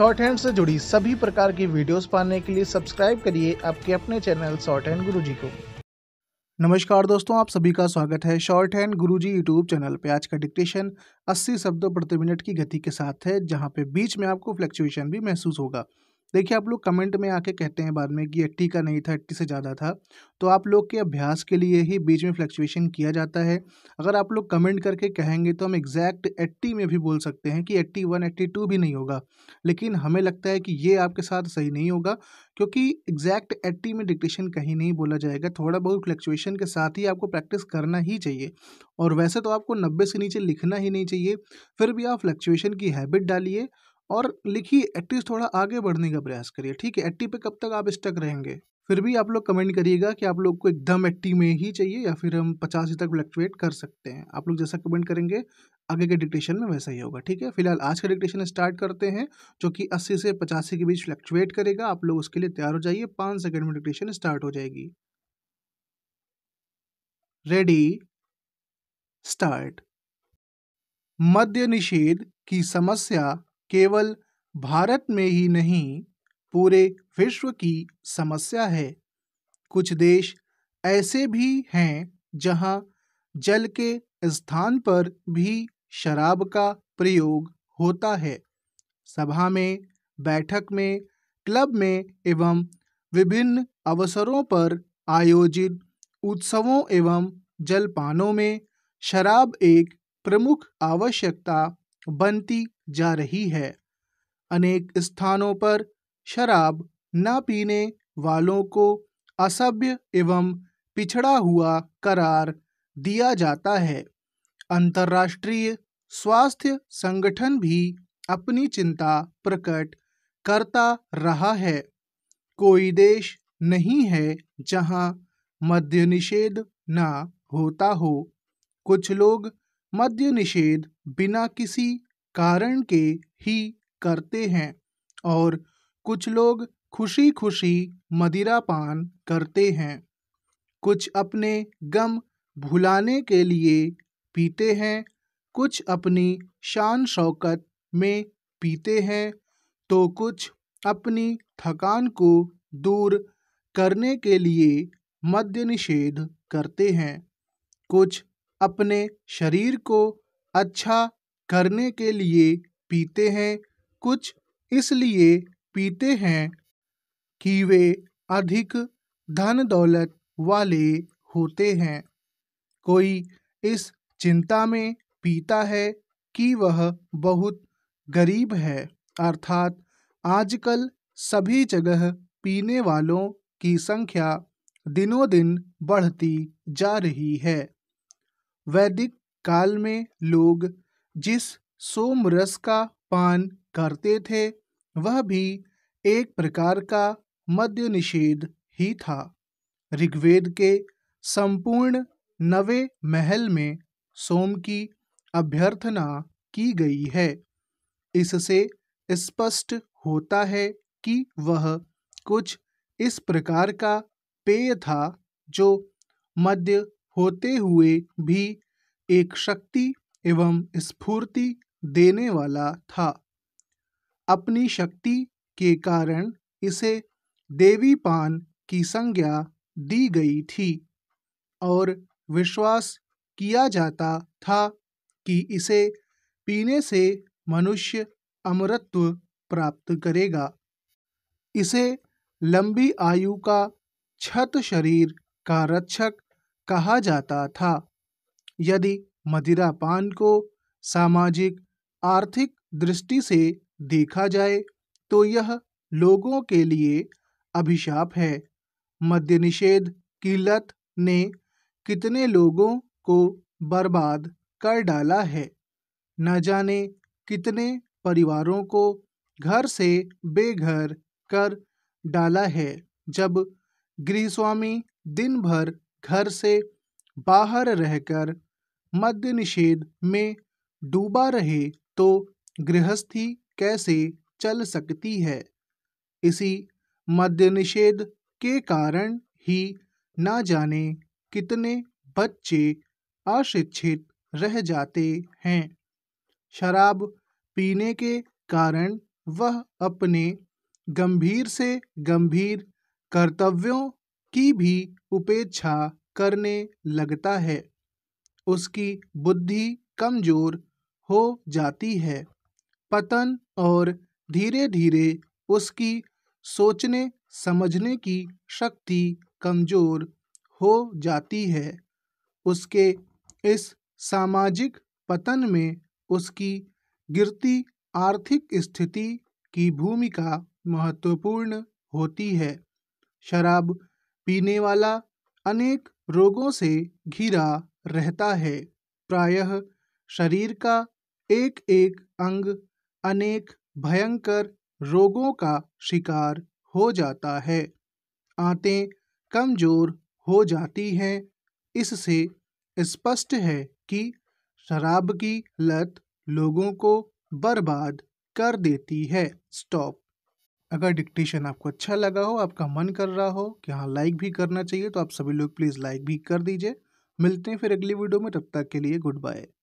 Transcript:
short hand से जुड़ी सभी प्रकार की वीडियोस पाने के लिए सब्सक्राइब करिए आपके अपने चैनल शॉर्ट हैंड गुरु को नमस्कार दोस्तों आप सभी का स्वागत है शॉर्ट हैंड गुरु जी यूट्यूब चैनल पे आज का डिक्टेशन 80 शब्दों प्रति मिनट की गति के साथ है जहाँ पे बीच में आपको फ्लक्चुएशन भी महसूस होगा देखिए आप लोग कमेंट में आके कहते हैं बाद में कि एट्टी का नहीं था एट्टी से ज़्यादा था तो आप लोग के अभ्यास के लिए ही बीच में फ्लक्चुएशन किया जाता है अगर आप लोग कमेंट करके कहेंगे तो हम एग्जैक्ट एट्टी में भी बोल सकते हैं कि एट्टी वन एट्टी टू भी नहीं होगा लेकिन हमें लगता है कि ये आपके साथ सही नहीं होगा क्योंकि एग्जैक्ट एट्टी में डिक्टेशन कहीं नहीं बोला जाएगा थोड़ा बहुत फ्लक्चुएशन के साथ ही आपको प्रैक्टिस करना ही चाहिए और वैसे तो आपको नब्बे से नीचे लिखना ही नहीं चाहिए फिर भी आप फ्लक्चुएशन की हैबिट डालिए और लिखिए एट्टीज थोड़ा आगे बढ़ने का प्रयास करिए ठीक है एट्टी पे कब तक आप स्टक रहेंगे फिर भी आप लोग कमेंट करिएगा कि आप लोग को एकदम एट्टी में ही चाहिए या फिर हम पचास तक फ्लैक्चुएट कर सकते हैं आप लोग जैसा कमेंट करेंगे आगे के डिक्टेशन में वैसा ही होगा ठीक है फिलहाल आज का डिक्टेशन स्टार्ट करते हैं जो कि अस्सी से पचासी के बीच फ्लैक्चुएट करेगा आप लोग उसके लिए तैयार हो जाइए पाँच सेकेंड में डिक्टेशन स्टार्ट हो जाएगी रेडी स्टार्ट मद्य निषेध की समस्या केवल भारत में ही नहीं पूरे विश्व की समस्या है कुछ देश ऐसे भी हैं जहां जल के स्थान पर भी शराब का प्रयोग होता है सभा में बैठक में क्लब में एवं विभिन्न अवसरों पर आयोजित उत्सवों एवं जलपानों में शराब एक प्रमुख आवश्यकता बनती जा रही है अनेक स्थानों पर शराब न पीने वालों को असभ्य एवं पिछड़ा हुआ करार दिया जाता है अंतर्राष्ट्रीय स्वास्थ्य संगठन भी अपनी चिंता प्रकट करता रहा है कोई देश नहीं है जहां मद्य निषेध ना होता हो कुछ लोग मद्य निषेध बिना किसी कारण के ही करते हैं और कुछ लोग खुशी खुशी मदिरा पान करते हैं कुछ अपने गम भुलाने के लिए पीते हैं कुछ अपनी शान शौकत में पीते हैं तो कुछ अपनी थकान को दूर करने के लिए मद्य निषेध करते हैं कुछ अपने शरीर को अच्छा करने के लिए पीते हैं कुछ इसलिए पीते हैं कि वे अधिक धन दौलत वाले होते हैं कोई इस चिंता में पीता है कि वह बहुत गरीब है अर्थात आजकल सभी जगह पीने वालों की संख्या दिनों दिन बढ़ती जा रही है वैदिक काल में लोग जिस सोम रस का पान करते थे वह भी एक प्रकार का मद्य निषेध ही था ऋग्वेद के संपूर्ण नवे महल में सोम की अभ्यर्थना की गई है इससे स्पष्ट होता है कि वह कुछ इस प्रकार का पेय था जो मध्य होते हुए भी एक शक्ति एवं स्फूर्ति देने वाला था अपनी शक्ति के कारण इसे देवीपान की संज्ञा दी गई थी और विश्वास किया जाता था कि इसे पीने से मनुष्य अमरत्व प्राप्त करेगा इसे लंबी आयु का छत शरीर का रक्षक कहा जाता था यदि मदिरा पान को सामाजिक आर्थिक दृष्टि से देखा जाए तो यह लोगों के लिए अभिशाप है मद्य निषेध की लत ने कितने लोगों को बर्बाद कर डाला है न जाने कितने परिवारों को घर से बेघर कर डाला है जब गृहस्वामी दिन भर घर से बाहर रहकर मद्य निषेध में डूबा रहे तो गृहस्थी कैसे चल सकती है इसी मद्य निषेध के कारण ही ना जाने कितने बच्चे अशिक्षित रह जाते हैं शराब पीने के कारण वह अपने गंभीर से गंभीर कर्तव्यों की भी उपेक्षा करने लगता है उसकी बुद्धि कमज़ोर हो जाती है पतन और धीरे धीरे उसकी सोचने समझने की शक्ति कमज़ोर हो जाती है उसके इस सामाजिक पतन में उसकी गिरती आर्थिक स्थिति की भूमिका महत्वपूर्ण होती है शराब पीने वाला अनेक रोगों से घिरा रहता है प्रायः शरीर का एक एक अंग अनेक भयंकर रोगों का शिकार हो जाता है आंतें कमजोर हो जाती हैं इससे स्पष्ट है कि शराब की लत लोगों को बर्बाद कर देती है स्टॉप अगर डिक्टेशन आपको अच्छा लगा हो आपका मन कर रहा हो कि हाँ लाइक भी करना चाहिए तो आप सभी लोग प्लीज़ लाइक भी कर दीजिए मिलते हैं फिर अगली वीडियो में तब तक के लिए गुड बाय